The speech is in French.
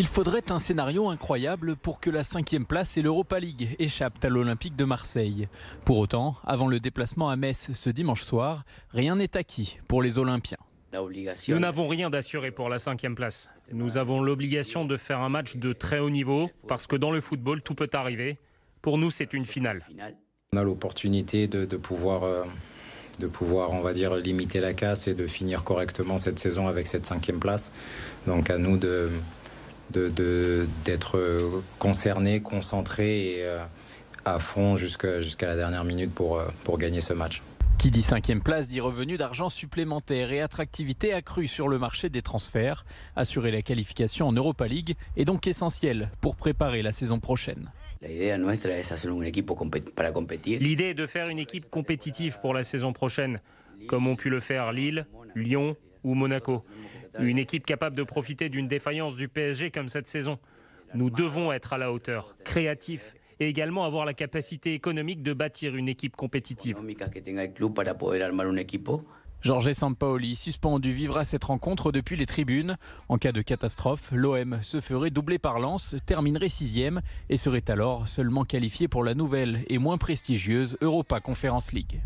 Il faudrait un scénario incroyable pour que la cinquième place et l'Europa League échappent à l'Olympique de Marseille. Pour autant, avant le déplacement à Metz ce dimanche soir, rien n'est acquis pour les Olympiens. Nous n'avons rien d'assuré pour la cinquième place. Nous avons l'obligation de faire un match de très haut niveau parce que dans le football, tout peut arriver. Pour nous, c'est une finale. On a l'opportunité de, pouvoir, euh, de pouvoir, on va dire, limiter la casse et de finir correctement cette saison avec cette cinquième place. Donc à nous de, d'être de, d'être euh, concerné, concentré et euh, à fond jusqu'à la dernière minute pour, euh, pour gagner ce match. Qui dit cinquième place dit revenu d'argent supplémentaire et attractivité accrue sur le marché des transferts. Assurer la qualification en Europa League est donc essentiel pour préparer la saison prochaine. L'idée est de faire une équipe compétitive pour la saison prochaine, comme ont pu le faire Lille, Lyon ou Monaco. Une équipe capable de profiter d'une défaillance du PSG comme cette saison. Nous devons être à la hauteur, créatifs et également avoir la capacité économique de bâtir une équipe compétitive. Hein, Jorge Sampaoli, suspendu, vivra cette rencontre depuis les tribunes. En cas de catastrophe, l'OM se ferait doubler par lance, terminerait sixième et serait alors seulement qualifié pour la nouvelle et moins prestigieuse Europa Conference League.